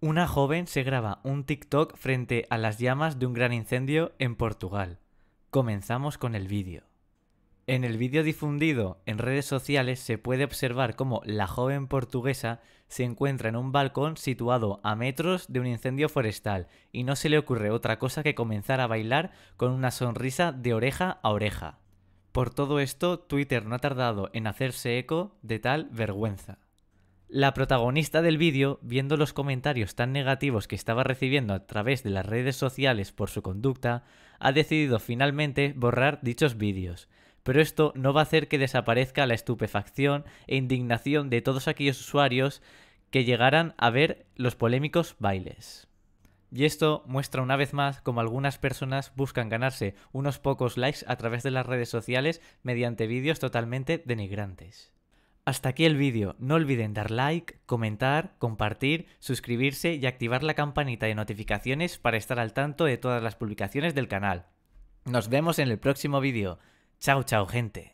Una joven se graba un TikTok frente a las llamas de un gran incendio en Portugal. Comenzamos con el vídeo. En el vídeo difundido en redes sociales se puede observar cómo la joven portuguesa se encuentra en un balcón situado a metros de un incendio forestal y no se le ocurre otra cosa que comenzar a bailar con una sonrisa de oreja a oreja. Por todo esto, Twitter no ha tardado en hacerse eco de tal vergüenza la protagonista del vídeo, viendo los comentarios tan negativos que estaba recibiendo a través de las redes sociales por su conducta, ha decidido finalmente borrar dichos vídeos. Pero esto no va a hacer que desaparezca la estupefacción e indignación de todos aquellos usuarios que llegaran a ver los polémicos bailes. Y esto muestra una vez más cómo algunas personas buscan ganarse unos pocos likes a través de las redes sociales mediante vídeos totalmente denigrantes. Hasta aquí el vídeo. No olviden dar like, comentar, compartir, suscribirse y activar la campanita de notificaciones para estar al tanto de todas las publicaciones del canal. Nos vemos en el próximo vídeo. Chao, chao, gente.